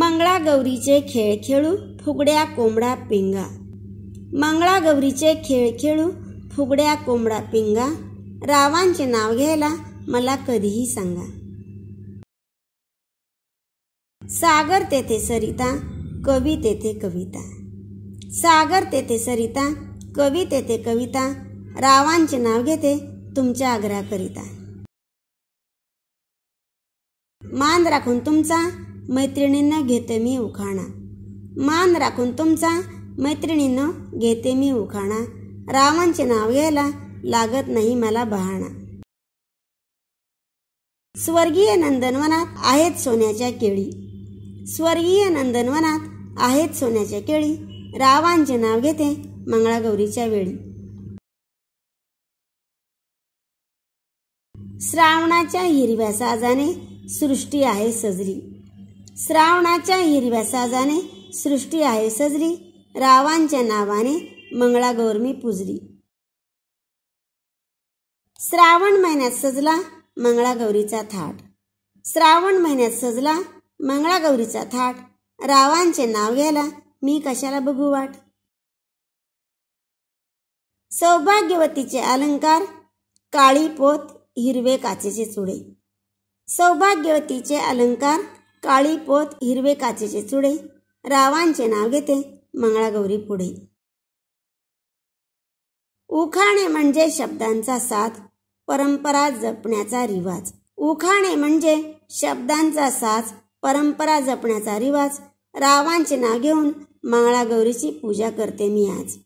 मंगळागौरीचे खेळ खेळू फुगड्या कोंबडा पिंगा मंगळागौरीचे खेळ खेळू फुगड्या कोंबडा पिंगा रावांचे नाव घ्यायला मला कधीही सांगा सागर तेथे सरिता कवी तेथे कविता सागर तेथे सरिता कवी तेथे कविता रावांचे नाव घेते तुमच्या आग्रहाकरिता मान राखून तुमचा मैत्रिणींना घेते मी उखाणा मान राखून तुमचा मैत्रिणीनं घेते मी उखाणा रावणचे नाव घ्यायला लागत नाही मला बहाणा स्वर्गीय नंदनवनात आहेत सोन्याच्या केळी स्वर्गीय नंदनवनात आहेत सोन्याच्या केळी रावांचे नाव घेते मंगळागौरीच्या वेळी श्रावणाच्या हिरव्या साजाने सृष्टी आहे सजरी श्रावणाच्या हिरव्या साजाने सृष्टी आहे सजरी रावांच्या नावाने मंगळागौर मी पुजली श्रावण महिन्यात सजला मंगळागौरीचा थाट श्रावण महिन्यात सजला मंगळागौरीचा थाट रावांचे नाव घ्यायला मी कशाला बघू वाट सौभाग्यवतीचे अलंकार काळी पोत हिरवे काचेचे चुडे सौभाग्यवतीचे अलंकार काळी पोत हिरवे काचेचे चुडे रावांचे नाव घेते मंगळागौरी पुढे उखाणे म्हणजे शब्दांचा साथ परंपरा जपण्याचा रिवाज उखाणे म्हणजे शब्दांचा साथ परंपरा जपण्याचा रिवाज रावांचे नाव घेऊन मंगळागौरीची पूजा करते मी आज